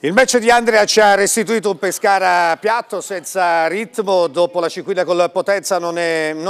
Il match di Andrea ci ha restituito un Pescara piatto senza ritmo, dopo la cinquina con Potenza non,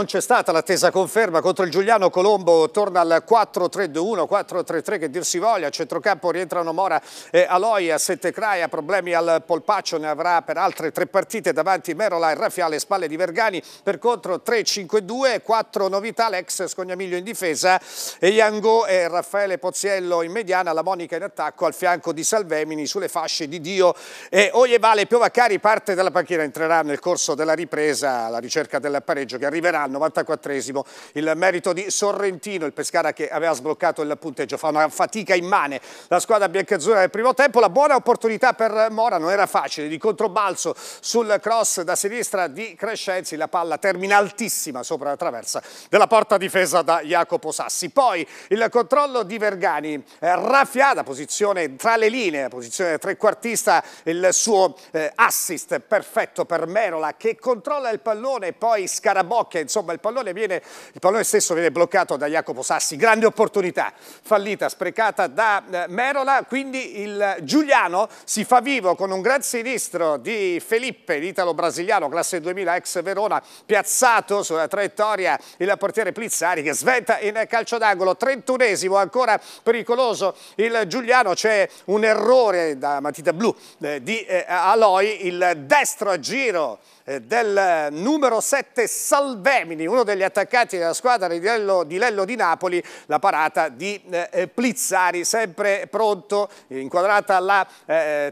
c'è stata l'attesa conferma contro il Giuliano Colombo, torna al 4-3-2-1, 4-3-3 che dir si voglia, a centrocampo rientrano Mora e Aloia, Sette Craia, problemi al polpaccio, ne avrà per altre tre partite davanti Merola e Raffi spalle di Vergani, per contro 3-5-2, 4 novità, l'ex Scognamiglio in difesa, Iango e Raffaele Pozziello in mediana, la Monica in attacco al fianco di Salvemini sulle fasce nasce di Dio e Oievale e Piovacari parte dalla panchina, entrerà nel corso della ripresa alla ricerca del pareggio che arriverà al 94esimo. Il merito di Sorrentino, il Pescara che aveva sbloccato il punteggio, fa una fatica immane la squadra biancazzurra nel primo tempo, la buona opportunità per Mora non era facile, di controbalzo sul cross da sinistra di Crescenzi, la palla termina altissima sopra la traversa della porta difesa da Jacopo Sassi. Poi il controllo di Vergani, eh, raffiata, posizione tra le linee, posizione 3 4 trequartista, il suo eh, assist perfetto per Merola che controlla il pallone e poi scarabocchia, insomma il pallone, viene, il pallone stesso viene bloccato da Jacopo Sassi, grande opportunità fallita, sprecata da eh, Merola, quindi il Giuliano si fa vivo con un gran sinistro di Felipe, l'italo-brasiliano, classe 2000, ex Verona, piazzato sulla traiettoria il portiere Plizzari che sventa in calcio d'angolo, 31esimo, ancora pericoloso il Giuliano, c'è un errore da Mattia partita blu eh, di eh, Aloy, il destro a giro eh, del eh, numero 7 Salvemini, uno degli attaccati della squadra di Lello di, Lello di Napoli, la parata di eh, Plizzari, sempre pronto, inquadrata alla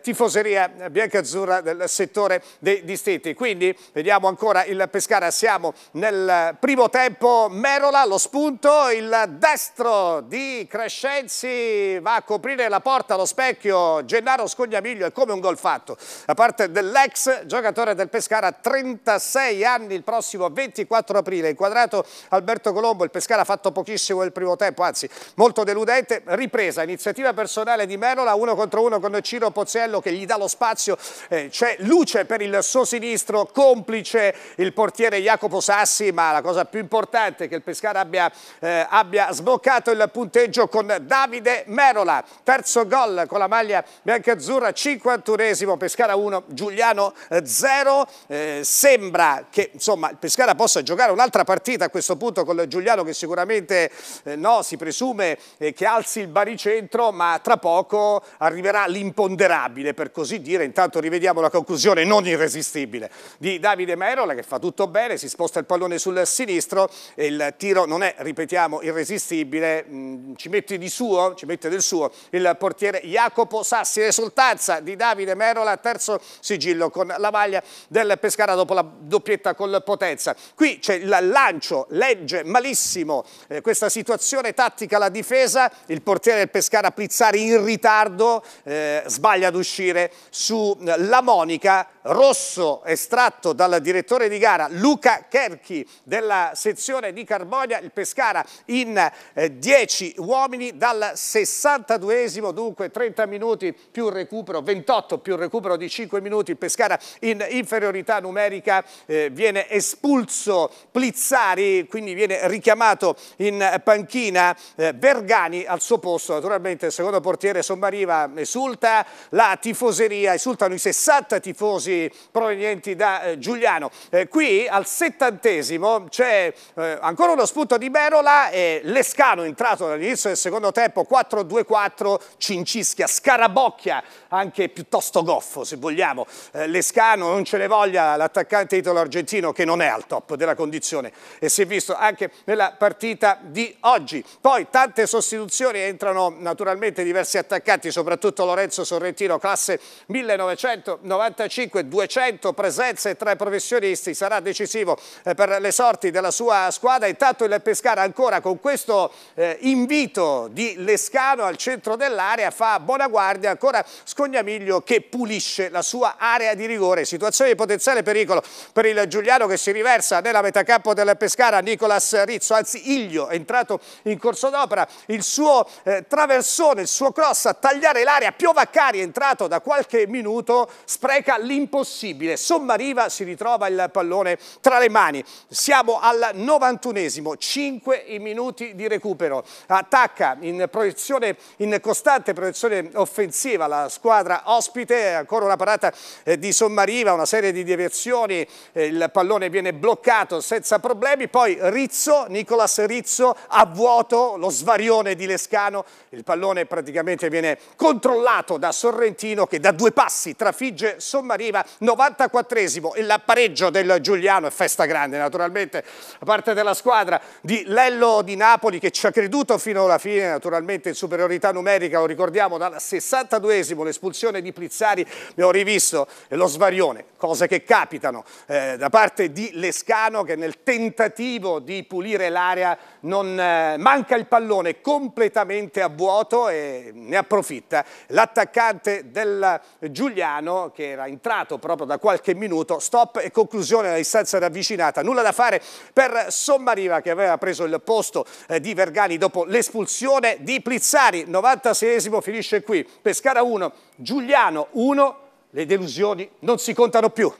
tifoseria biancazzurra del settore dei distretti. Quindi vediamo ancora il Pescara, siamo nel primo tempo, Merola, lo spunto, il destro di Crescenzi va a coprire la porta allo specchio, Gennaro Scognamiglio è come un gol fatto. Da parte dell'ex giocatore del Pescara, 36 anni il prossimo 24 aprile. Inquadrato Alberto Colombo, il Pescara ha fatto pochissimo nel primo tempo, anzi molto deludente. Ripresa, iniziativa personale di Merola, uno contro uno con Ciro Pozziello che gli dà lo spazio. Eh, C'è luce per il suo sinistro, complice il portiere Jacopo Sassi, ma la cosa più importante è che il Pescara abbia, eh, abbia sbloccato il punteggio con Davide Merola. Terzo gol con la maglia bianca azzurra 51esimo, Pescara 1, Giuliano 0. Eh, sembra che insomma, il Pescara possa giocare un'altra partita a questo punto con Giuliano che sicuramente eh, no, si presume eh, che alzi il baricentro ma tra poco arriverà l'imponderabile per così dire, intanto rivediamo la conclusione non irresistibile di Davide Merola che fa tutto bene, si sposta il pallone sul sinistro, e il tiro non è, ripetiamo, irresistibile, mh, mm, ci mette di suo, ci mette del suo il portiere Jacopo Sassi, esultanza di Davide Merola, terzo sigillo con la maglia del Pescara Pescara dopo la doppietta col Potenza. Qui c'è il lancio, legge malissimo eh, questa situazione tattica la difesa, il portiere del Pescara Pizzari in ritardo, eh, sbaglia ad uscire su eh, La Monica, rosso estratto dal direttore di gara Luca Kerchi della sezione di Carbonia, il Pescara in 10 eh, uomini dal 62esimo, dunque 30 minuti più recupero, 28 più recupero di 5 minuti, il Pescara in inferiorità numerica eh, viene espulso Plizzari, quindi viene richiamato in panchina eh, Bergani al suo posto, naturalmente il secondo portiere Sommariva esulta la tifoseria, esultano i 60 tifosi provenienti da eh, Giuliano. Eh, qui al settantesimo c'è eh, ancora uno spunto di Berola e Lescano entrato dall'inizio del secondo tempo 4-2-4, cincischia, scarabocchia, anche piuttosto goffo se vogliamo, eh, Lescano non ce ne voglia l'attaccante italo-argentino che non è al top della condizione e si è visto anche nella partita di oggi. Poi tante sostituzioni, entrano naturalmente diversi attaccanti, soprattutto Lorenzo Sorrentino, classe 1995, 200 presenze tra i professionisti, sarà decisivo eh, per le sorti della sua squadra. Intanto il Pescara ancora con questo eh, invito di Lescano al centro dell'area fa buona guardia, ancora Scognamiglio che pulisce la sua area di rigore, situazione di potenziale pericolo per il Giuliano che si riversa nella metacampo del Pescara, Nicolas Rizzo, anzi Iglio è entrato in corso d'opera, il suo eh, traversone, il suo cross a tagliare l'area, Piovaccari è entrato da qualche minuto, spreca l'impossibile, Sommariva si ritrova il pallone tra le mani, siamo al 91esimo, 5 minuti di recupero, attacca in, proiezione, in costante proiezione offensiva la squadra ospite, ancora una parata eh, di Sommariva, una serie di deviazioni direzioni, eh, il pallone viene bloccato senza problemi, poi Rizzo, Nicolas Rizzo a vuoto, lo svarione di Lescano, il pallone praticamente viene controllato da Sorrentino che da due passi trafigge Sommariva, 94esimo, il pareggio del Giuliano, è festa grande naturalmente, da parte della squadra di Lello di Napoli che ci ha creduto fino alla fine, naturalmente in superiorità numerica, lo ricordiamo, dal 62esimo l'espulsione di Plizzari, abbiamo rivisto lo svarione, cose che capitano capitano eh, da parte di Lescano che nel tentativo di pulire l'area non eh, manca il pallone completamente a vuoto e ne approfitta l'attaccante del Giuliano che era entrato proprio da qualche minuto, stop e conclusione alla distanza ravvicinata, nulla da fare per Sommariva che aveva preso il posto eh, di Vergani dopo l'espulsione di Plizzari, 96esimo finisce qui, Pescara 1, Giuliano 1, le delusioni non si contano più.